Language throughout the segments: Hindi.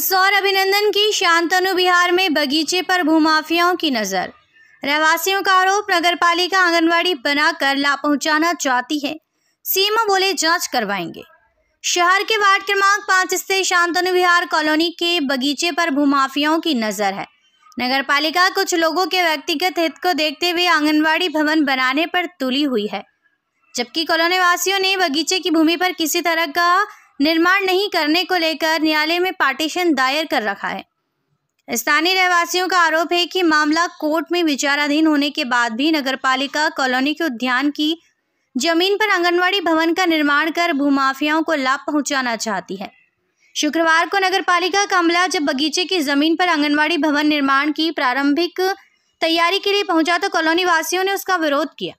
सौर अभिनंदन की शांतनु बिहार में बगीचे पर भूमाफियाओं की नज़र रहवासियों का आरोप नगर पालिका आंगनबाड़ी बनाकर ला पहुंचाना चाहती है सीमा बोले जांच करवाएंगे शहर के वार्ड क्रमांक पांच स्थित शांतनु विहार कॉलोनी के बगीचे पर भूमाफियाओं की नज़र है नगर पालिका कुछ लोगों के व्यक्तिगत हित को देखते हुए आंगनबाड़ी भवन बनाने पर तुली हुई है जबकि कॉलोनी वासियों ने बगीचे की भूमि पर किसी तरह का निर्माण नहीं करने को लेकर न्यायालय में पार्टीशन दायर कर रखा है स्थानीय रहवासियों का आरोप है कि मामला कोर्ट में विचाराधीन होने के बाद भी नगरपालिका कॉलोनी के उद्यान की जमीन पर आंगनवाड़ी भवन का निर्माण कर भूमाफियाओं को लाभ पहुंचाना चाहती है शुक्रवार को नगरपालिका का अमला जब बगीचे की जमीन पर आंगनवाड़ी भवन निर्माण की प्रारंभिक तैयारी के लिए पहुंचा तो कॉलोनी वासियों ने उसका विरोध किया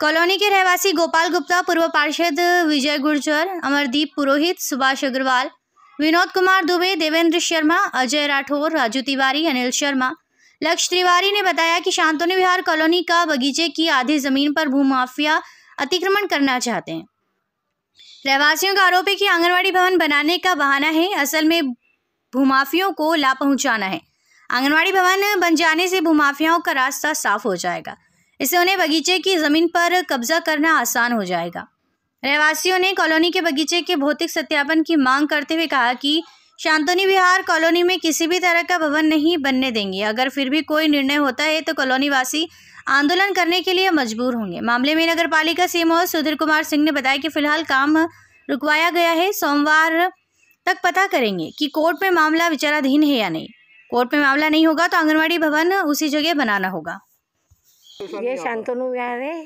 कॉलोनी के रहवासी गोपाल गुप्ता पूर्व पार्षद विजय गुर्जर अमरदीप पुरोहित सुभाष अग्रवाल विनोद कुमार दुबे देवेंद्र शर्मा अजय राठौर राजू तिवारी अनिल शर्मा लक्ष्य तिवारी ने बताया कि शांतनु विहार कॉलोनी का बगीचे की आधी जमीन पर भूमाफिया अतिक्रमण करना चाहते हैं रहवासियों का आरोप है कि आंगनबाड़ी भवन बनाने का बहाना है असल में भूमाफियों को ला पहुंचाना है आंगनबाड़ी भवन बन जाने से भूमाफियाओं का रास्ता साफ हो जाएगा इससे उन्हें बगीचे की ज़मीन पर कब्जा करना आसान हो जाएगा रहवासियों ने कॉलोनी के बगीचे के भौतिक सत्यापन की मांग करते हुए कहा कि शांतनी विहार कॉलोनी में किसी भी तरह का भवन नहीं बनने देंगे अगर फिर भी कोई निर्णय होता है तो कॉलोनी वासी आंदोलन करने के लिए मजबूर होंगे मामले में नगर पालिका सीएमओ सुधीर कुमार सिंह ने बताया कि फिलहाल काम रुकवाया गया है सोमवार तक पता करेंगे कि कोर्ट में मामला विचाराधीन है या नहीं कोर्ट में मामला नहीं होगा तो आंगनबाड़ी भवन उसी जगह बनाना होगा ये शांतनु विहार है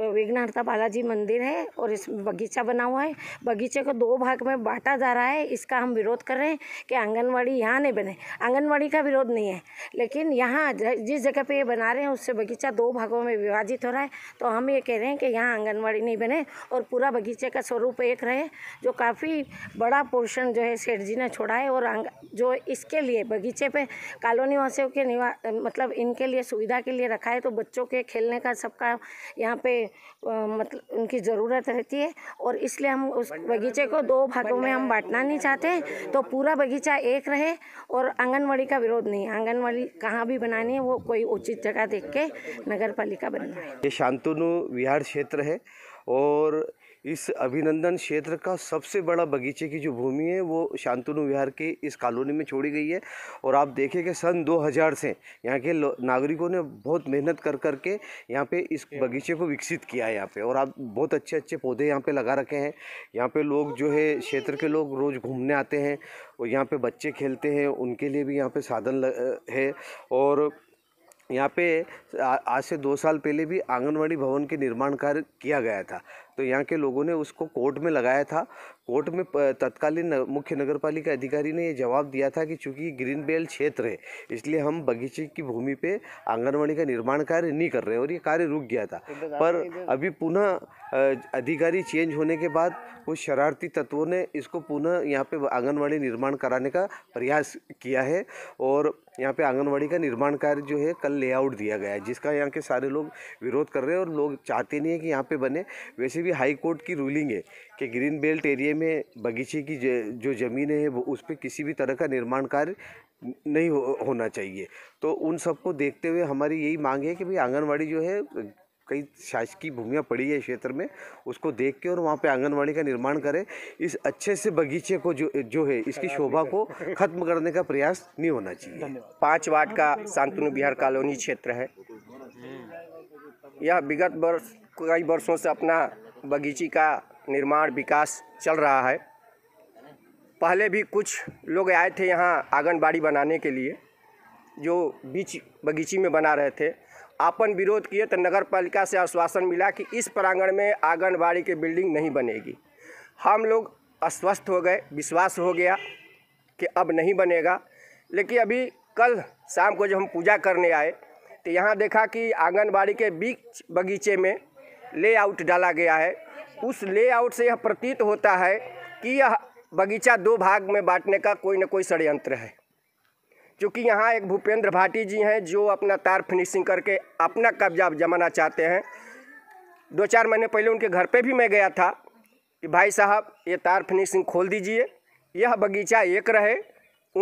विघ्नहर्ता बालाजी मंदिर है और इसमें बगीचा बना हुआ है बगीचे को दो भाग में बांटा जा रहा है इसका हम विरोध कर रहे हैं कि आंगनवाड़ी यहाँ नहीं बने आंगनवाड़ी का विरोध नहीं है लेकिन यहाँ जिस जगह पे ये बना रहे हैं उससे बगीचा दो भागों में विभाजित हो रहा है तो हम ये कह रहे हैं कि यहाँ आंगनबाड़ी नहीं बने और पूरा बगीचे का स्वरूप एक रहे जो काफ़ी बड़ा पोर्शन जो है सेठ जी ने छोड़ा है और जो इसके लिए बगीचे पर कॉलोनी वासियों के निवा मतलब इनके लिए सुविधा के लिए रखा है तो बच्चों के खेलने का सबका यहाँ पे मतलब उनकी ज़रूरत रहती है और इसलिए हम उस बगीचे को दो भागों में हम बांटना नहीं चाहते तो पूरा बगीचा एक रहे और आंगनवाड़ी का विरोध नहीं आंगनवाड़ी कहाँ भी बनानी है वो कोई उचित जगह देख के नगर पालिका बनना है ये शांतनु विहार क्षेत्र है और इस अभिनंदन क्षेत्र का सबसे बड़ा बगीचे की जो भूमि है वो शांतनु विहार के इस कॉलोनी में छोड़ी गई है और आप देखें कि सन 2000 से यहाँ के नागरिकों ने बहुत मेहनत कर कर के यहाँ पे इस बगीचे को विकसित किया है यहाँ पे और आप बहुत अच्छे अच्छे पौधे यहाँ पे लगा रखे हैं यहाँ पे लोग जो है क्षेत्र के लोग रोज़ घूमने आते हैं और यहाँ पर बच्चे खेलते हैं उनके लिए भी यहाँ पर साधन है और यहाँ पे आज से दो साल पहले भी आंगनवाड़ी भवन के निर्माण कार्य किया गया था तो यहाँ के लोगों ने उसको कोर्ट में लगाया था कोर्ट में तत्कालीन मुख्य नगर पालिका अधिकारी ने यह जवाब दिया था कि चूंकि ग्रीन बेल्ट क्षेत्र है इसलिए हम बगीचे की भूमि पे आंगनवाड़ी का निर्माण कार्य नहीं कर रहे और ये कार्य रुक गया था पर अभी पुनः अधिकारी चेंज होने के बाद वो शरारती तत्वों ने इसको पुनः यहाँ पे आंगनवाड़ी निर्माण कराने का प्रयास किया है और यहाँ पे आंगनवाड़ी का निर्माण कार्य जो है कल लेआउट दिया गया है जिसका यहाँ के सारे लोग विरोध कर रहे हैं और लोग चाहते नहीं है कि यहाँ पे बने वैसे भी हाई कोर्ट की रूलिंग है कि ग्रीन बेल्ट एरिया में बगीचे की जो ज़मीनें हैं उस पर किसी भी तरह का निर्माण कार्य नहीं हो, होना चाहिए तो उन सबको देखते हुए हमारी यही मांग है कि भाई आंगनवाड़ी जो है कई शासकीय भूमियाँ पड़ी है क्षेत्र में उसको देख के और वहाँ पे आंगनवाड़ी का निर्माण करें इस अच्छे से बगीचे को जो जो है इसकी शोभा को खत्म करने का प्रयास नहीं होना चाहिए पाँच वार्ड का शांतनु बिहार कॉलोनी क्षेत्र है यह विगत वर्ष कई वर्षों से अपना बगीची का निर्माण विकास चल रहा है पहले भी कुछ लोग आए थे यहाँ आंगनबाड़ी बनाने के लिए जो बीच बगीची में बना रहे थे आपन विरोध किए तो नगर पालिका से आश्वासन मिला कि इस प्रांगण में आंगनबाड़ी की बिल्डिंग नहीं बनेगी हम लोग अस्वस्थ हो गए विश्वास हो गया कि अब नहीं बनेगा लेकिन अभी कल शाम को जब हम पूजा करने आए तो यहाँ देखा कि आंगनबाड़ी के बीच बगीचे में लेआउट डाला गया है उस लेआउट से यह प्रतीत होता है कि यह बगीचा दो भाग में बांटने का कोई ना कोई षड्यंत्र है क्योंकि यहाँ एक भूपेंद्र भाटी जी हैं जो अपना तार फिनिशिंग करके अपना कब्जा जमाना चाहते हैं दो चार महीने पहले उनके घर पे भी मैं गया था कि भाई साहब ये तार फिनिशिंग खोल दीजिए यह बगीचा एक रहे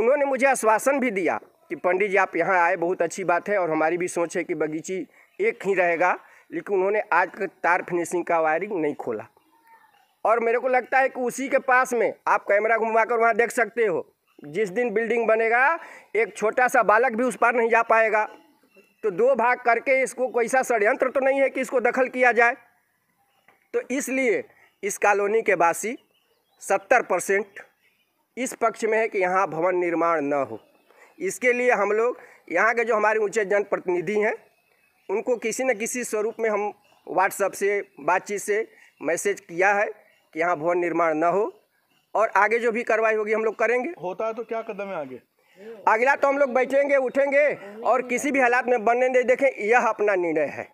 उन्होंने मुझे आश्वासन भी दिया कि पंडित जी आप यहाँ आए बहुत अच्छी बात है और हमारी भी सोच है कि बगीची एक ही रहेगा लेकिन उन्होंने आज तक तार फिनिशिंग का वायरिंग नहीं खोला और मेरे को लगता है कि उसी के पास में आप कैमरा घुमा कर वहाँ देख सकते हो जिस दिन बिल्डिंग बनेगा एक छोटा सा बालक भी उस पार नहीं जा पाएगा तो दो भाग करके इसको कोई सा षडयंत्र तो नहीं है कि इसको दखल किया जाए तो इसलिए इस कॉलोनी के वासी सत्तर परसेंट इस पक्ष में है कि यहाँ भवन निर्माण न हो इसके लिए हम लोग यहाँ के जो हमारे ऊँचे जनप्रतिनिधि हैं उनको किसी न किसी स्वरूप में हम व्हाट्सअप से बातचीत से मैसेज किया है कि यहाँ भवन निर्माण न हो और आगे जो भी कार्रवाई होगी हम लोग करेंगे होता है तो क्या कदम है आगे अगला तो हम लोग बैठेंगे उठेंगे और किसी भी हालात में बनने नहीं देखें यह अपना निर्णय है